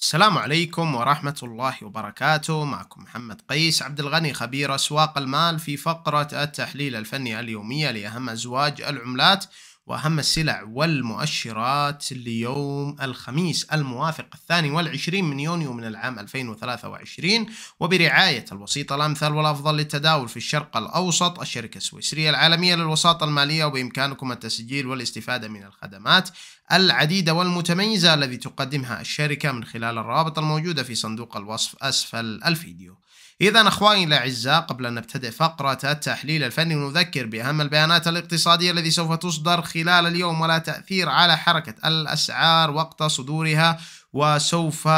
السلام عليكم ورحمة الله وبركاته معكم محمد قيس عبد الغني خبير أسواق المال في فقرة التحليل الفني اليومية لأهم أزواج العملات وأهم السلع والمؤشرات ليوم الخميس الموافق الثاني والعشرين من يونيو من العام 2023 وبرعاية الوسيط الأمثل والأفضل للتداول في الشرق الأوسط الشركة السويسرية العالمية للوساطة المالية وبإمكانكم التسجيل والاستفادة من الخدمات العديدة والمتميزة الذي تقدمها الشركة من خلال الروابط الموجودة في صندوق الوصف أسفل الفيديو إذا أخواني الأعزاء قبل أن نبتدئ فقرة التحليل الفني نذكر بأهم البيانات الاقتصادية التي سوف تصدر خلال اليوم ولا تأثير على حركة الأسعار وقت صدورها وسوف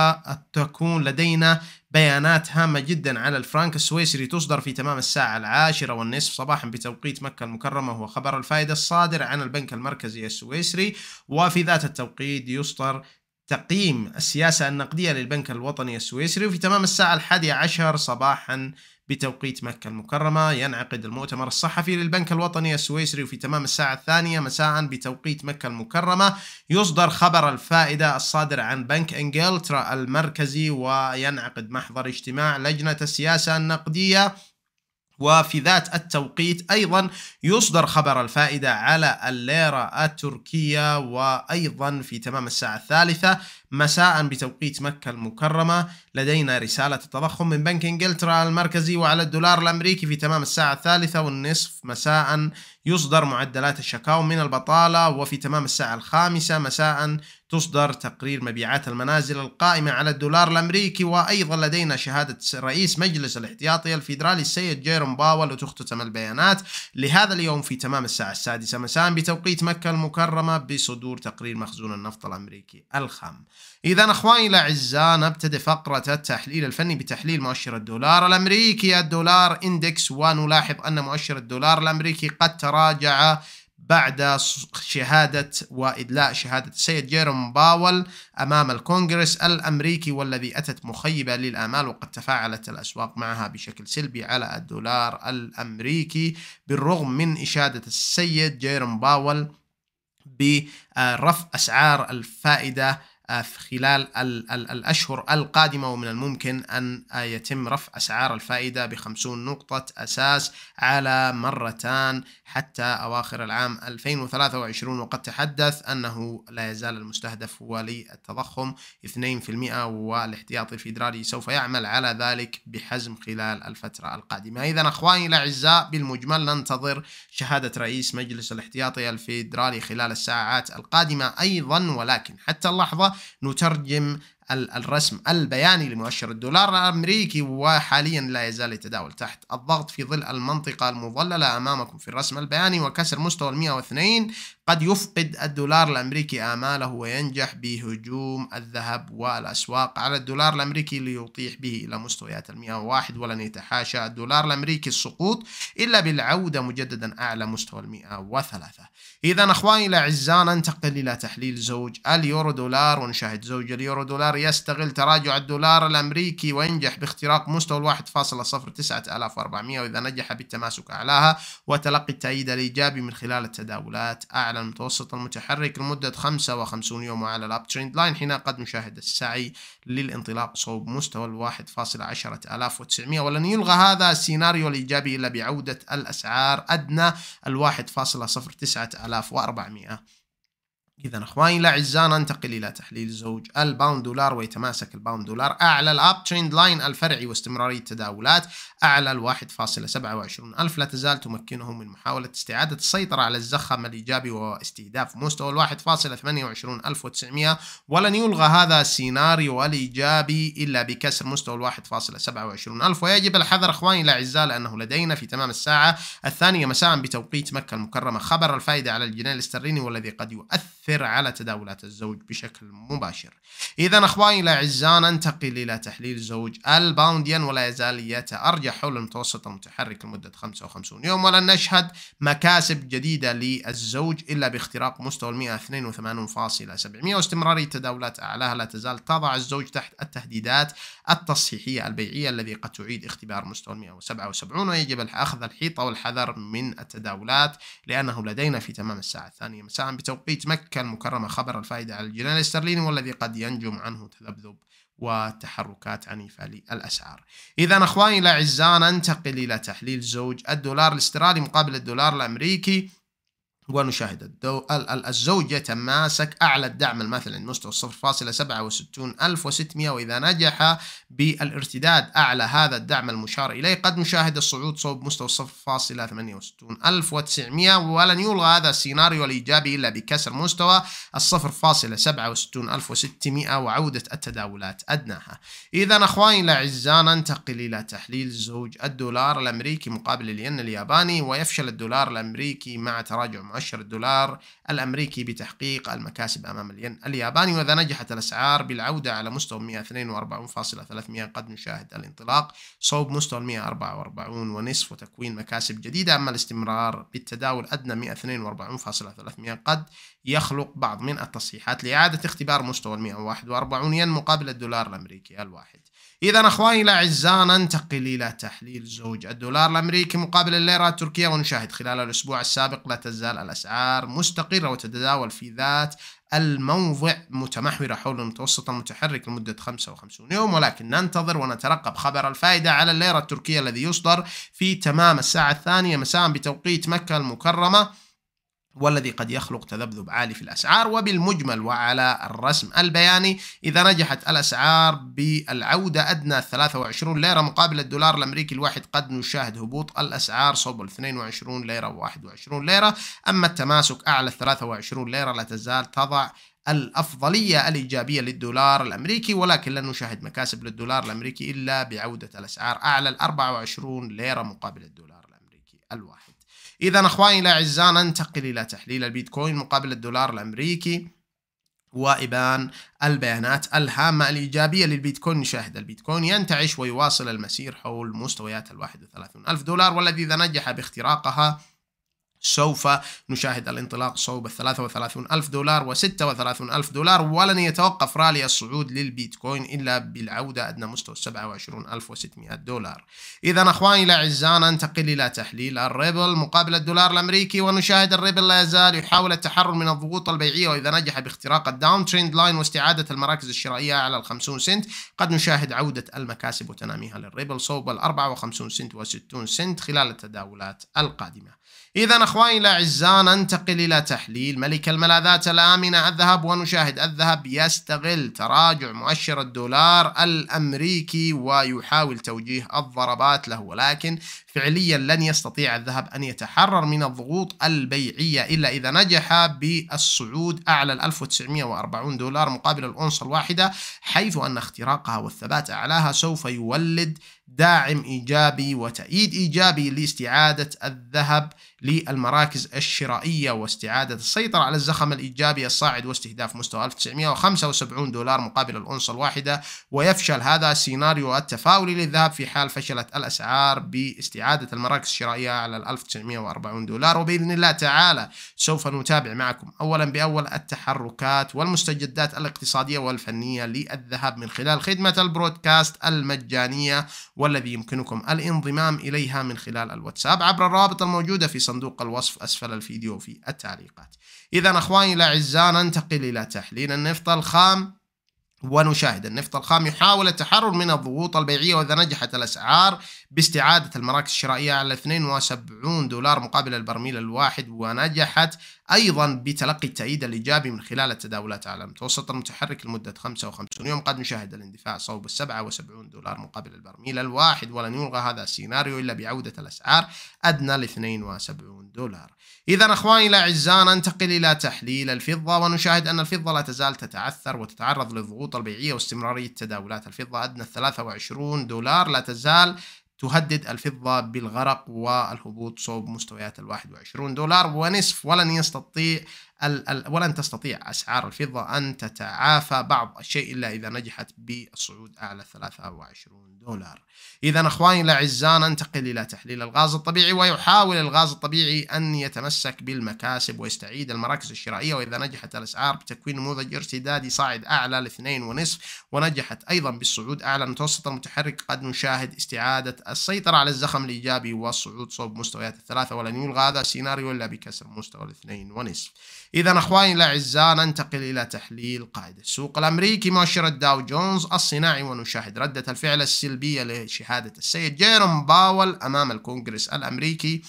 تكون لدينا بيانات هامة جدا على الفرنك السويسري تصدر في تمام الساعة العاشرة والنصف صباحا بتوقيت مكة المكرمة هو خبر الفائدة الصادر عن البنك المركزي السويسري وفي ذات التوقيت يصدر تقييم السياسة النقدية للبنك الوطني السويسري وفي تمام الساعة الحادية عشر صباحا بتوقيت مكة المكرمة ينعقد المؤتمر الصحفي للبنك الوطني السويسري وفي تمام الساعة الثانية مساء بتوقيت مكة المكرمة يصدر خبر الفائدة الصادر عن بنك انجلترا المركزي وينعقد محضر اجتماع لجنة السياسة النقدية وفي ذات التوقيت أيضا يصدر خبر الفائدة على الليرة التركية وأيضا في تمام الساعة الثالثة مساء بتوقيت مكة المكرمة لدينا رسالة تضخم من بنك انجلترا المركزي وعلى الدولار الأمريكي في تمام الساعة الثالثة والنصف مساء يصدر معدلات الشكاوى من البطالة وفي تمام الساعة الخامسة مساء تصدر تقرير مبيعات المنازل القائمة على الدولار الأمريكي وأيضا لدينا شهادة رئيس مجلس الاحتياطي الفيدرالي السيد جيروم باول وتختتم البيانات لهذا اليوم في تمام الساعة السادسة مساء بتوقيت مكة المكرمة بصدور تقرير مخزون النفط الأمريكي الخام إذا أخواني الأعزاء نبتدئ فقرة التحليل الفني بتحليل مؤشر الدولار الأمريكي الدولار إندكس ونلاحظ أن مؤشر الدولار الأمريكي قد تراجع بعد شهادة وإدلاء شهادة السيد جيروم باول أمام الكونغرس الأمريكي والذي أتت مخيبة للآمال وقد تفاعلت الأسواق معها بشكل سلبي على الدولار الأمريكي بالرغم من إشادة السيد جيروم باول برفع أسعار الفائدة في خلال الأشهر القادمة ومن الممكن أن يتم رفع أسعار الفائدة بخمسون نقطة أساس على مرتان حتى أواخر العام 2023 وقد تحدث أنه لا يزال المستهدف هو للتضخم 2% والاحتياطي الفيدرالي سوف يعمل على ذلك بحزم خلال الفترة القادمة إذا أخواني الأعزاء بالمجمل ننتظر شهادة رئيس مجلس الاحتياطي الفيدرالي خلال الساعات القادمة أيضا ولكن حتى اللحظة نترجم الرسم البياني لمؤشر الدولار الأمريكي وحاليا لا يزال يتداول تحت الضغط في ظل المنطقة المظللة أمامكم في الرسم البياني وكسر مستوى ال 102 قد يفقد الدولار الأمريكي آماله وينجح بهجوم الذهب والأسواق على الدولار الأمريكي ليطيح به إلى مستويات ال 101 ولن يتحاشى الدولار الأمريكي السقوط إلا بالعودة مجددا أعلى مستوى ال 103 إذا أخواني الأعزاء ننتقل إلى تحليل زوج اليورو دولار ونشاهد زوج اليورو دولار يستغل تراجع الدولار الأمريكي وينجح باختراق مستوى تسعة ألاف وإذا نجح بالتماسك أعلاها وتلقي التأييد الإيجابي من خلال التداولات أعلى المتوسط المتحرك لمدة 55 يوم على الأب تريند لاين حين قد نشاهد السعي للانطلاق صوب مستوى فاصلة عشرة ألاف ولن يلغى هذا السيناريو الإيجابي إلا بعودة الأسعار أدنى صفر تسعة ألاف إذا إخواني الأعزاء ننتقل إلى تحليل الزوج الباوند دولار ويتماسك الباوند دولار أعلى الأب تريند لاين الفرعي واستمرارية التداولات أعلى ال 1.27 ألف لا تزال تمكنهم من محاولة استعادة السيطرة على الزخم الإيجابي واستهداف مستوى ال 1.28 ألف وتسعمية ولن يلغى هذا السيناريو الإيجابي إلا بكسر مستوى ال 1.27 ألف ويجب الحذر إخواني الأعزاء لأنه لدينا في تمام الساعة الثانية مساء بتوقيت مكة المكرمة خبر الفائدة على الجنيه الاسترليني والذي قد يؤثر تؤثر على تداولات الزوج بشكل مباشر إذا أخواني الأعزاء ننتقل إلى تحليل الزوج الباونديان ولا يزال يتأرجح حول المتوسط المتحرك لمدة 55 يوم ولن نشهد مكاسب جديدة للزوج إلا باختراق مستوى 182.700 واستمرارية تداولات أعلاها لا تزال تضع الزوج تحت التهديدات التصحيحية البيعية الذي قد تعيد اختبار مستوى 177 ويجب أخذ الحيطة والحذر من التداولات لأنه لدينا في تمام الساعة الثانية مساء بتوقيت مكة كان مكرمة خبر الفائدة على الجنيه الاسترليني والذي قد ينجم عنه تذبذب وتحركات عنيفة للأسعار إذا أخواني الأعزاء ننتقل إلى تحليل زوج الدولار الاسترالي مقابل الدولار الأمريكي ونشاهد الدو... الزوج يتماسك أعلى الدعم المثل عند مستوى 0.67600 وإذا نجح بالارتداد أعلى هذا الدعم المشار إليه قد نشاهد الصعود صوب مستوى 0.68900 ولن يلغى هذا السيناريو الإيجابي إلا بكسر مستوى 0.67600 وعودة التداولات أدناها إذا أخواني الأعزاء ننتقل إلى تحليل زوج الدولار الأمريكي مقابل الين الياباني ويفشل الدولار الأمريكي مع تراجع مؤشر مؤشر الدولار الأمريكي بتحقيق المكاسب أمام الين الياباني وإذا نجحت الأسعار بالعودة على مستوى 142.300 قد نشاهد الانطلاق صوب مستوى 144 ونصف وتكوين مكاسب جديدة أما الاستمرار بالتداول أدنى 142.300 قد يخلق بعض من التصحيحات لإعادة اختبار مستوى 141 ين مقابل الدولار الأمريكي الواحد إذا أخواني الأعزاء ننتقل إلى تحليل زوج الدولار الأمريكي مقابل الليرة التركية ونشاهد خلال الأسبوع السابق لا تزال الأسعار مستقرة وتتداول في ذات الموضع متمحورة حول المتوسط المتحرك لمدة 55 يوم ولكن ننتظر ونترقب خبر الفائدة على الليرة التركية الذي يصدر في تمام الساعة الثانية مساء بتوقيت مكة المكرمة والذي قد يخلق تذبذب عالي في الأسعار وبالمجمل وعلى الرسم البياني إذا نجحت الأسعار بالعودة أدنى 23 ليرة مقابل الدولار الأمريكي الواحد قد نشاهد هبوط الأسعار صوب 22 ليرة و 21 ليرة أما التماسك أعلى 23 ليرة لا تزال تضع الأفضلية الإيجابية للدولار الأمريكي ولكن لن نشاهد مكاسب للدولار الأمريكي إلا بعودة الأسعار أعلى 24 ليرة مقابل الدولار الأمريكي الواحد إذا أخواني الأعزاء ننتقل إلى تحليل البيتكوين مقابل الدولار الأمريكي وإبان البيانات الهامة الإيجابية للبيتكوين نشاهد البيتكوين ينتعش ويواصل المسير حول مستويات ال 31 ألف دولار والذي إذا نجح باختراقها سوف نشاهد الانطلاق صوب ال 33 ألف دولار و 36 ألف دولار ولن يتوقف رالي الصعود للبيتكوين إلا بالعودة أدنى مستوى 27600 دولار إذا أخواني الأعزاء ننتقل إلى تحليل الريبل مقابل الدولار الأمريكي ونشاهد الريبل لا يزال يحاول التحرر من الضغوط البيعية وإذا نجح باختراق الداون تريند لاين واستعادة المراكز الشرائية على ال 50 سنت قد نشاهد عودة المكاسب وتناميها للريبل صوب ال 54 سنت و 60 سنت خلال التداولات القادمة إذا أخواني الأعزاء ننتقل إلى تحليل ملك الملاذات الآمنة الذهب ونشاهد الذهب يستغل تراجع مؤشر الدولار الأمريكي ويحاول توجيه الضربات له ولكن فعليا لن يستطيع الذهب أن يتحرر من الضغوط البيعية إلا إذا نجح بالصعود أعلى الـ 1940 دولار مقابل الأونصة الواحدة حيث أن اختراقها والثبات أعلاها سوف يولد داعم إيجابي وتأييد إيجابي لاستعادة الذهب للمراكز الشرائية واستعادة السيطرة على الزخم الإيجابي الصاعد واستهداف مستوى 1975 دولار مقابل الأونصة الواحدة ويفشل هذا السيناريو التفاؤلي للذهب في حال فشلت الأسعار باستعادة المراكز الشرائية على 1940 دولار وبإذن الله تعالى سوف نتابع معكم أولا بأول التحركات والمستجدات الاقتصادية والفنية للذهب من خلال خدمة البرودكاست المجانية والذي يمكنكم الانضمام إليها من خلال الواتساب عبر الروابط الموجودة في صندوق الوصف أسفل الفيديو في التعليقات إذا أخواني الأعزاء ننتقل إلى تحليل النفط الخام ونشاهد النفط الخام يحاول التحرر من الضغوط البيعية وإذا نجحت الأسعار باستعادة المراكز الشرائية على 72 دولار مقابل البرميل الواحد ونجحت أيضا بتلقي التأييد الإيجابي من خلال التداولات على المتوسط المتحرك لمدة 55 يوم قد نشاهد الاندفاع صوب ال 77 دولار مقابل البرميل الواحد ولن يلغى هذا السيناريو إلا بعودة الأسعار أدنى ل 72 دولار إذا أخواني الأعزاء ننتقل إلى تحليل الفضة ونشاهد أن الفضة لا تزال تتعثر وتتعرض للضغوط البيعية واستمرارية تداولات الفضة أدنى 23 دولار لا تزال تهدد الفضة بالغرق والهبوط صوب مستويات ال 21 دولار ونصف ولن يستطيع ال ال ولن تستطيع أسعار الفضة أن تتعافى بعض الشيء إلا إذا نجحت بالصعود أعلى 23 دولار إذا أخواني الأعزاء ننتقل إلى تحليل الغاز الطبيعي ويحاول الغاز الطبيعي أن يتمسك بالمكاسب ويستعيد المراكز الشرائية وإذا نجحت الأسعار بتكوين نموذج ارتدادي صاعد أعلى ل 2.5 ونجحت أيضا بالصعود أعلى المتوسط المتحرك قد نشاهد استعادة السيطرة على الزخم الإيجابي والصعود صوب مستويات الثلاثة ولن يلغى هذا السيناريو إلا بكسر مستوى الاثنين ونصف إذا أخواني الأعزاء ننتقل إلى تحليل قاعدة السوق الأمريكي مؤشر الداو جونز الصناعي ونشاهد ردة الفعل السلبية لشهادة السيد جيروم باول أمام الكونغرس الأمريكي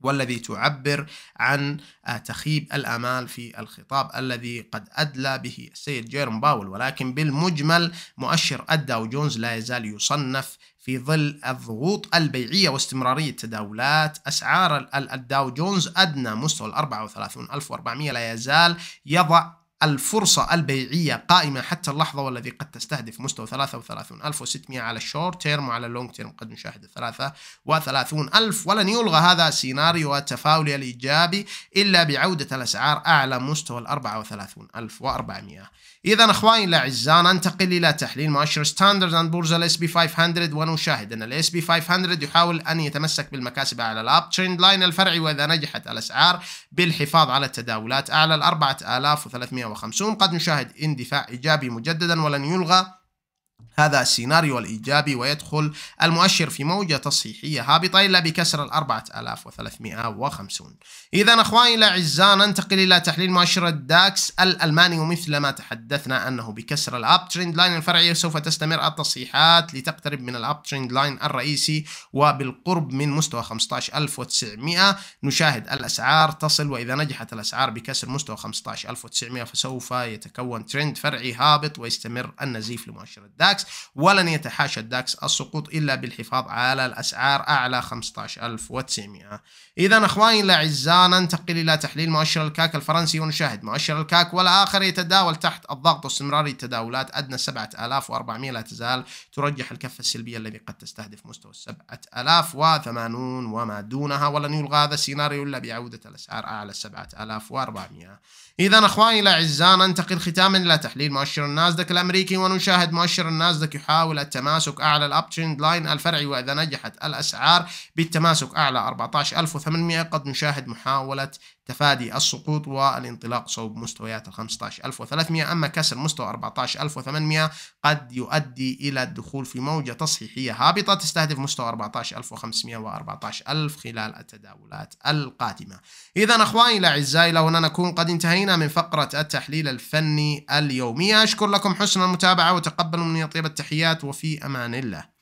والذي تعبر عن آه، تخيب الامال في الخطاب الذي قد ادلى به السيد جيرم باول ولكن بالمجمل مؤشر الداو جونز لا يزال يصنف في ظل الضغوط البيعية واستمرارية تداولات أسعار الداو جونز أدنى مستوى ال 34400 لا يزال يضع الفرصة البيعية قائمة حتى اللحظة والذي قد تستهدف مستوى 33600 على الشورت تيرم وعلى اللونج تيرم قد نشاهد 33000 ولن يلغى هذا السيناريو التفاولي الإيجابي إلا بعودة الأسعار أعلى مستوى ال 34400 إذا أخواني الأعزاء ننتقل إلى تحليل مؤشر ستاندرد أند بورز الاس بي 500 ونشاهد أن الاس بي 500 يحاول أن يتمسك بالمكاسب على الأب تريند لاين الفرعي وإذا نجحت الأسعار بالحفاظ على التداولات أعلى ال 4300 150 قد نشاهد اندفاع إيجابي مجددا ولن يلغى هذا السيناريو الإيجابي ويدخل المؤشر في موجة تصحيحية هابطة إلا بكسر ال 4350 إذا أخواني الأعزاء ننتقل إلى تحليل مؤشر الداكس الألماني ومثل ما تحدثنا أنه بكسر الأب تريند لاين الفرعي سوف تستمر التصحيحات لتقترب من الأب تريند لاين الرئيسي وبالقرب من مستوى 15900 نشاهد الأسعار تصل وإذا نجحت الأسعار بكسر مستوى 15900 فسوف يتكون تريند فرعي هابط ويستمر النزيف لمؤشر الداكس داكس ولن يتحاشى الداكس السقوط إلا بالحفاظ على الأسعار أعلى 15900 إذا أخواني الأعزاء ننتقل إلى تحليل مؤشر الكاك الفرنسي ونشاهد مؤشر الكاك والآخر يتداول تحت الضغط واستمرار التداولات أدنى 7400 لا تزال ترجح الكفة السلبية الذي قد تستهدف مستوى 7080 وما دونها ولن يلغى هذا السيناريو إلا بعودة الأسعار أعلى 7400 إذا أخواني الأعزاء ننتقل ختاما إلى تحليل مؤشر الناسداك الأمريكي ونشاهد مؤشر الناسداك يحاول التماسك أعلى الأب تريند لاين الفرعي وإذا نجحت الأسعار بالتماسك أعلى 14800 قد نشاهد محاولة تفادي السقوط والانطلاق صوب مستويات ال 15300 أما كسر مستوى 14800 قد يؤدي إلى الدخول في موجة تصحيحية هابطة تستهدف مستوى 14500 و 14000 خلال التداولات القادمة إذا أخواني الأعزاء إلى هنا نكون قد انتهينا من فقرة التحليل الفني اليومية أشكر لكم حسن المتابعة وتقبلوا مني طيب التحيات وفي أمان الله